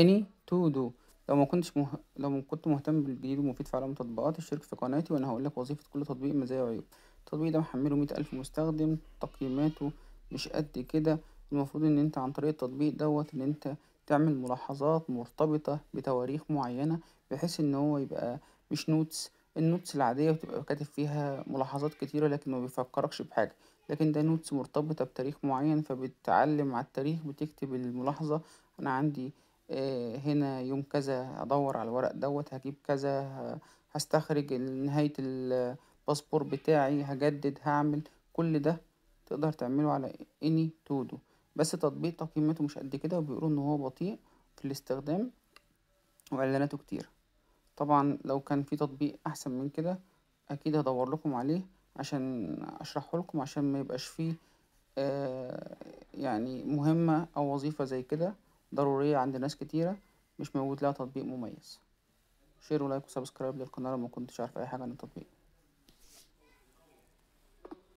any to do لو ما كنتش مه... لو ما كنت مهتم بالجديد ومفيد في عالم التطبيقات اشترك في قناتي وانا هقول لك وظيفة كل تطبيق مزايا وعيوب التطبيق ده محمله مية ألف مستخدم تقييماته مش قد كده المفروض ان انت عن طريق التطبيق دوت ان انت تعمل ملاحظات مرتبطة بتواريخ معينة بحيث ان هو يبقى مش نوتس النوتس العادية بتبقى كاتب فيها ملاحظات كتيرة لكن ما بيفكركش بحاجة لكن ده نوتس مرتبطة بتاريخ معين فبتعلم على التاريخ بتكتب الملاحظة أنا عندي آه، هنا يوم كذا هدور على الورق دوت هجيب كذا هستخرج نهاية الباسبور بتاعي هجدد هعمل كل ده تقدر تعمله على اني تودو بس تطبيق تقييماته مش قد كده وبيقولوا ان هو بطيء في الاستخدام واعلاناته كتير طبعا لو كان في تطبيق احسن من كده اكيد هدور لكم عليه عشان اشرحه لكم عشان ما يبقاش فيه آه يعني مهمة او وظيفة زي كده ضرورية عند ناس كتيرة مش موجود لها تطبيق مميز شير ولايك وسبسكرايب للقناة لو مكنتش عارف أي حاجة عن التطبيق